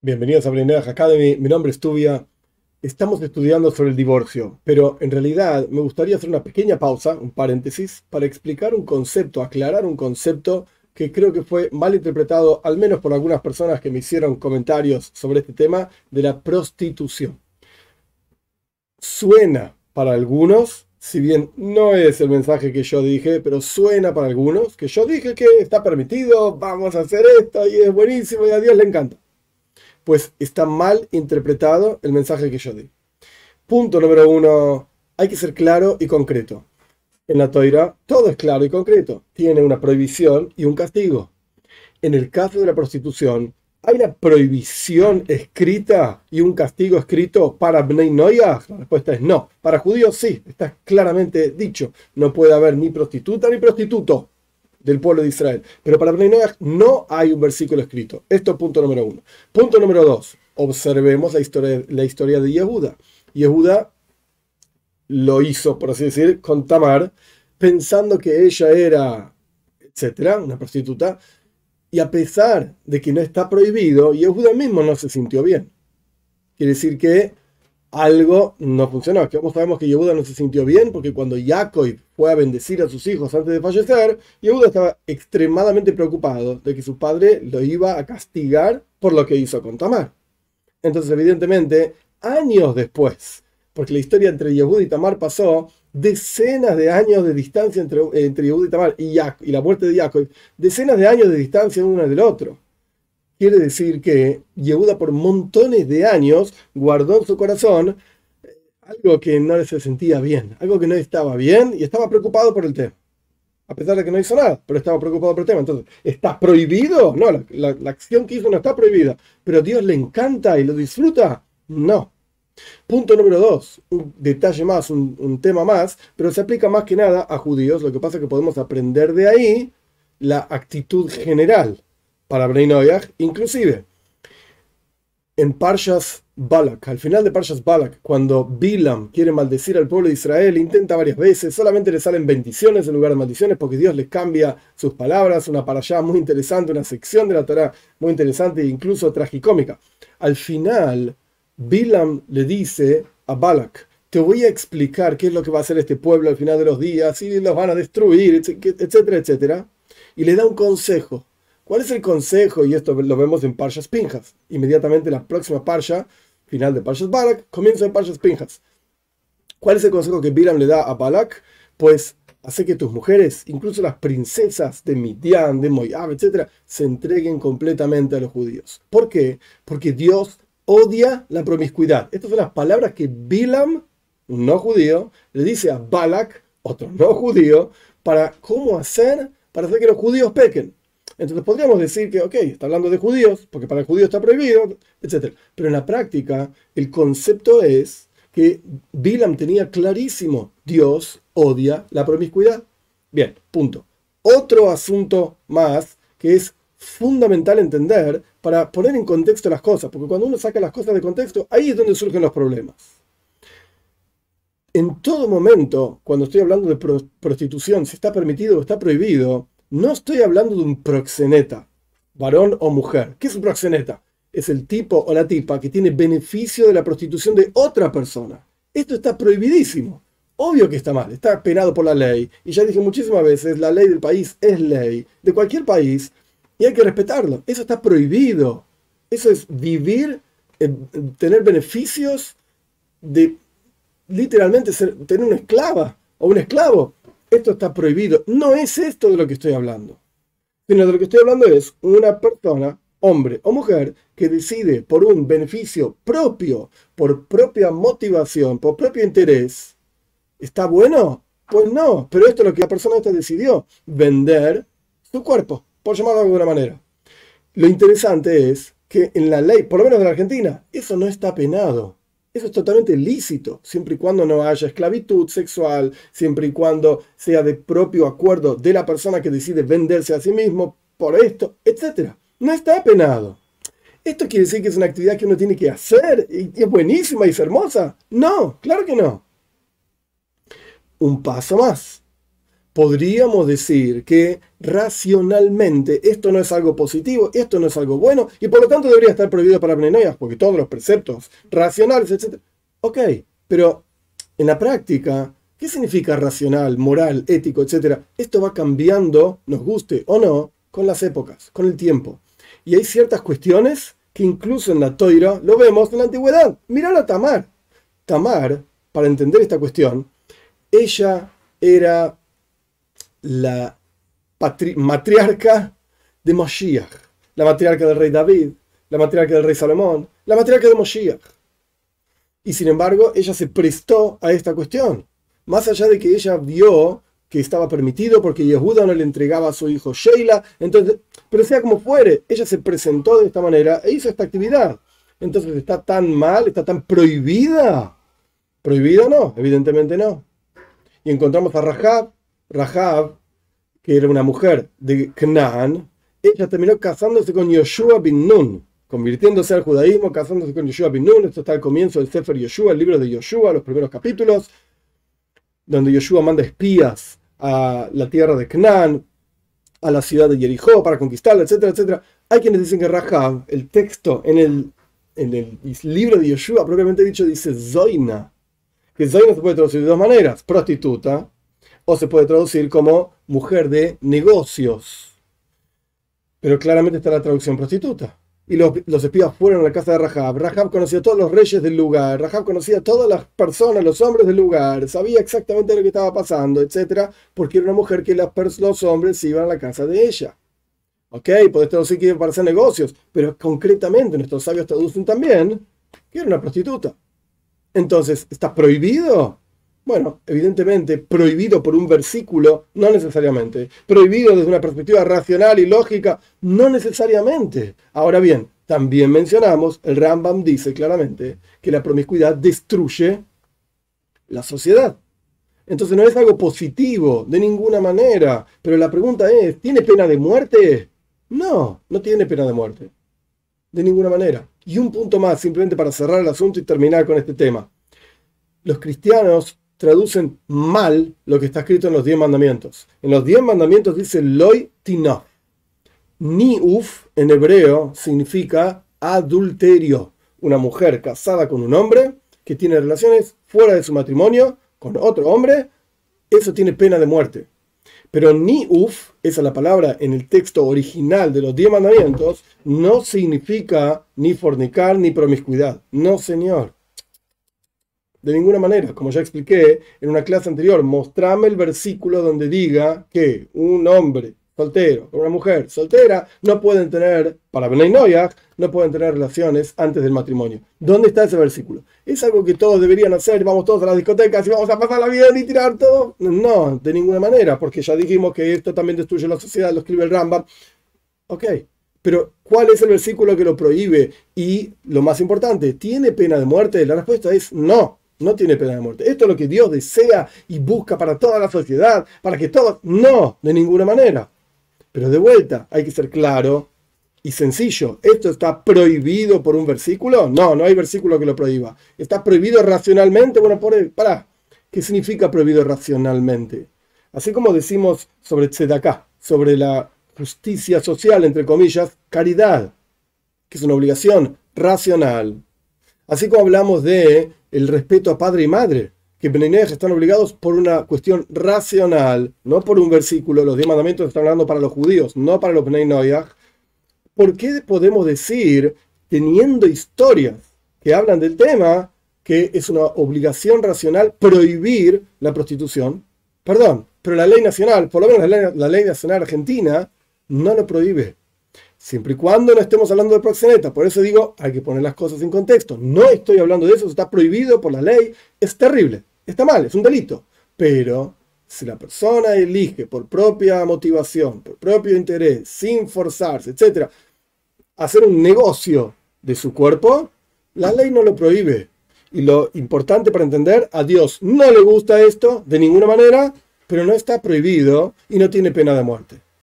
Bienvenidos a Brineas Academy, mi nombre es Tubia. Estamos estudiando sobre el divorcio, pero en realidad me gustaría hacer una pequeña pausa, un paréntesis, para explicar un concepto, aclarar un concepto que creo que fue mal interpretado, al menos por algunas personas que me hicieron comentarios sobre este tema, de la prostitución. Suena para algunos, si bien no es el mensaje que yo dije, pero suena para algunos, que yo dije que está permitido, vamos a hacer esto y es buenísimo y a Dios le encanta pues está mal interpretado el mensaje que yo di. Punto número uno, hay que ser claro y concreto. En la toira todo es claro y concreto, tiene una prohibición y un castigo. En el caso de la prostitución, ¿hay una prohibición escrita y un castigo escrito para Bnei Noyah? La respuesta es no. Para judíos sí, está claramente dicho. No puede haber ni prostituta ni prostituto del pueblo de Israel. Pero para Bnei no hay un versículo escrito. Esto es punto número uno. Punto número dos. Observemos la historia, la historia de Yehuda. Yehuda lo hizo, por así decir, con Tamar, pensando que ella era, etcétera, una prostituta. Y a pesar de que no está prohibido, Yehuda mismo no se sintió bien. Quiere decir que algo no funcionó. Que como sabemos que Yehuda no se sintió bien, porque cuando Jacob fue a bendecir a sus hijos antes de fallecer, Yehuda estaba extremadamente preocupado de que su padre lo iba a castigar por lo que hizo con Tamar. Entonces, evidentemente, años después, porque la historia entre Yehuda y Tamar pasó decenas de años de distancia entre, entre Yehuda y Tamar y, y la muerte de Jacob, decenas de años de distancia uno del otro. Quiere decir que Yehuda por montones de años guardó en su corazón eh, algo que no se sentía bien, algo que no estaba bien y estaba preocupado por el tema. A pesar de que no hizo nada, pero estaba preocupado por el tema. Entonces, ¿está prohibido? No, la, acción que hizo no está prohibida, pero a Dios le encanta y lo disfruta. No. Punto número dos, un detalle más, un tema más, pero se aplica más que nada a judíos. Lo que pasa es que podemos aprender de ahí la actitud general para Bnei inclusive en Parshas Balak, al final de Parshas Balak, cuando Bilam quiere maldecir al pueblo de Israel, intenta varias veces, solamente le salen bendiciones en lugar de maldiciones porque Dios les cambia sus palabras, una para allá muy interesante, una sección de la Torah muy interesante e incluso tragicómica. Al final, Bilam le dice a Balak, te voy a explicar qué es lo que va a hacer este pueblo al final de los días, si los van a destruir, etcétera, etcétera, y le da un consejo. ¿Cuál es el consejo? Y esto lo vemos en Parchas Pinjas. Inmediatamente la próxima parcha, final de Parchas Balak, comienza en Parchas Pinjas. ¿Cuál es el consejo que Bilam le da a Balak? Pues hace que tus mujeres, incluso las princesas de Midian, de Moab, etc., se entreguen completamente a los judíos. ¿Por qué? Porque Dios odia la promiscuidad. Estas son las palabras que Bilam, un no judío, le dice a Balak, otro no judío, para cómo hacer para hacer que los judíos pequen. Entonces podríamos decir que, ok, está hablando de judíos, porque para el judío está prohibido, etc. Pero en la práctica, el concepto es que Bilam tenía clarísimo, Dios odia la promiscuidad. Bien, punto. Otro asunto más que es fundamental entender para poner en contexto las cosas, porque cuando uno saca las cosas de contexto, ahí es donde surgen los problemas. En todo momento, cuando estoy hablando de prostitución, si está permitido o está prohibido, no estoy hablando de un proxeneta, varón o mujer. ¿Qué es un proxeneta? Es el tipo o la tipa que tiene beneficio de la prostitución de otra persona. Esto está prohibidísimo. Obvio que está mal, está penado por la ley. Y ya dije muchísimas veces, la ley del país es ley, de cualquier país, y hay que respetarlo. Eso está prohibido. Eso es vivir, eh, tener beneficios de literalmente tener una esclava o un esclavo esto está prohibido. No es esto de lo que estoy hablando. Sino de lo que estoy hablando es una persona, hombre o mujer, que decide por un beneficio propio, por propia motivación, por propio interés. ¿Está bueno? Pues no, pero esto es lo que la persona esta decidió, vender su cuerpo, por llamarlo de alguna manera. Lo interesante es que en la ley, por lo menos de la Argentina, eso no está penado. Eso es totalmente lícito, siempre y cuando no haya esclavitud sexual, siempre y cuando sea de propio acuerdo de la persona que decide venderse a sí mismo por esto, etc. No está penado. ¿Esto quiere decir que es una actividad que uno tiene que hacer y es buenísima y es hermosa? No, claro que no. Un paso más podríamos decir que racionalmente esto no es algo positivo, esto no es algo bueno, y por lo tanto debería estar prohibido para Benenoyas, porque todos los preceptos racionales, etc. Ok, pero en la práctica, ¿qué significa racional, moral, ético, etcétera? Esto va cambiando, nos guste o no, con las épocas, con el tiempo. Y hay ciertas cuestiones que incluso en la toira lo vemos en la antigüedad. Mirá a Tamar. Tamar, para entender esta cuestión, ella era la matriarca de Moshiach, la matriarca del rey David, la matriarca del rey Salomón, la matriarca de Moshiach. Y sin embargo, ella se prestó a esta cuestión, más allá de que ella vio que estaba permitido porque Yehuda no le entregaba a su hijo Sheila, entonces, pero sea como fuere, ella se presentó de esta manera e hizo esta actividad. Entonces está tan mal, está tan prohibida. Prohibida no, evidentemente no. Y encontramos a Rahab Rahab, que era una mujer de Canaán, ella terminó casándose con Yoshua bin Nun, convirtiéndose al judaísmo, casándose con Yeshua bin Nun. Esto está al comienzo del Sefer Yoshua, el libro de Yoshua, los primeros capítulos, donde Yoshua manda espías a la tierra de Canaán, a la ciudad de Jericó para conquistarla, etcétera, etcétera. Hay quienes dicen que Rahab, el texto en el, en el libro de Yoshua propiamente dicho, dice Zoina, que Zoina se puede traducir de dos maneras, prostituta o se puede traducir como mujer de negocios. Pero claramente está la traducción prostituta. Y los, espías fueron a la casa de Rahab. Rahab conocía a todos los reyes del lugar. Rahab conocía a todas las personas, los hombres del lugar. Sabía exactamente lo que estaba pasando, etc. Porque era una mujer que los hombres iban a la casa de ella. Ok, podés traducir que para hacer negocios. Pero concretamente nuestros sabios traducen también que era una prostituta. Entonces, ¿está prohibido bueno, evidentemente, prohibido por un versículo, no necesariamente. Prohibido desde una perspectiva racional y lógica, no necesariamente. Ahora bien, también mencionamos, el Rambam dice claramente que la promiscuidad destruye la sociedad. Entonces no es algo positivo, de ninguna manera. Pero la pregunta es, ¿tiene pena de muerte? No, no tiene pena de muerte. De ninguna manera. Y un punto más, simplemente para cerrar el asunto y terminar con este tema. Los cristianos traducen mal lo que está escrito en los diez mandamientos. En los diez mandamientos dice loy Tinov. Niuf en hebreo significa adulterio. Una mujer casada con un hombre que tiene relaciones fuera de su matrimonio con otro hombre, eso tiene pena de muerte. Pero niuf, esa es la palabra en el texto original de los diez mandamientos, no significa ni fornicar ni promiscuidad. No, señor. De ninguna manera, como ya expliqué en una clase anterior, mostrame el versículo donde diga que un hombre soltero o una mujer soltera no pueden tener, para Benay no pueden tener relaciones antes del matrimonio. ¿Dónde está ese versículo? Es algo que todos deberían hacer, vamos todos a las discotecas y vamos a pasar la vida y tirar todo. No, de ninguna manera, porque ya dijimos que esto también destruye la sociedad, lo escribe el Rambam. Ok, pero, ¿cuál es el versículo que lo prohíbe? Y lo más importante, ¿tiene pena de muerte? La respuesta es no. No tiene pena de muerte. Esto es lo que Dios desea y busca para toda la sociedad, para que todos... No, de ninguna manera. Pero de vuelta, hay que ser claro y sencillo. ¿Esto está prohibido por un versículo? No, no hay versículo que lo prohíba. ¿Está prohibido racionalmente? Bueno, por pará. ¿Qué significa prohibido racionalmente? Así como decimos sobre Tzedakah, sobre la justicia social, entre comillas, caridad, que es una obligación racional, Así como hablamos de el respeto a padre y madre, que Beninej están obligados por una cuestión racional, no por un versículo, los diez mandamientos están hablando para los judíos, no para los Bnei ¿Por qué podemos decir, teniendo historias que hablan del tema, que es una obligación racional prohibir la prostitución? Perdón, pero la ley nacional, por lo menos la ley nacional argentina, no lo prohíbe. Siempre y cuando no estemos hablando de proxeneta. Por eso digo, hay que poner las cosas en contexto. No estoy hablando de eso, está prohibido por la ley. Es terrible, está mal, es un delito. Pero si la persona elige por propia motivación, por propio interés, sin forzarse, etc., hacer un negocio de su cuerpo, la ley no lo prohíbe. Y lo importante para entender, a Dios no le gusta esto de ninguna manera, pero no está prohibido y no tiene pena de muerte.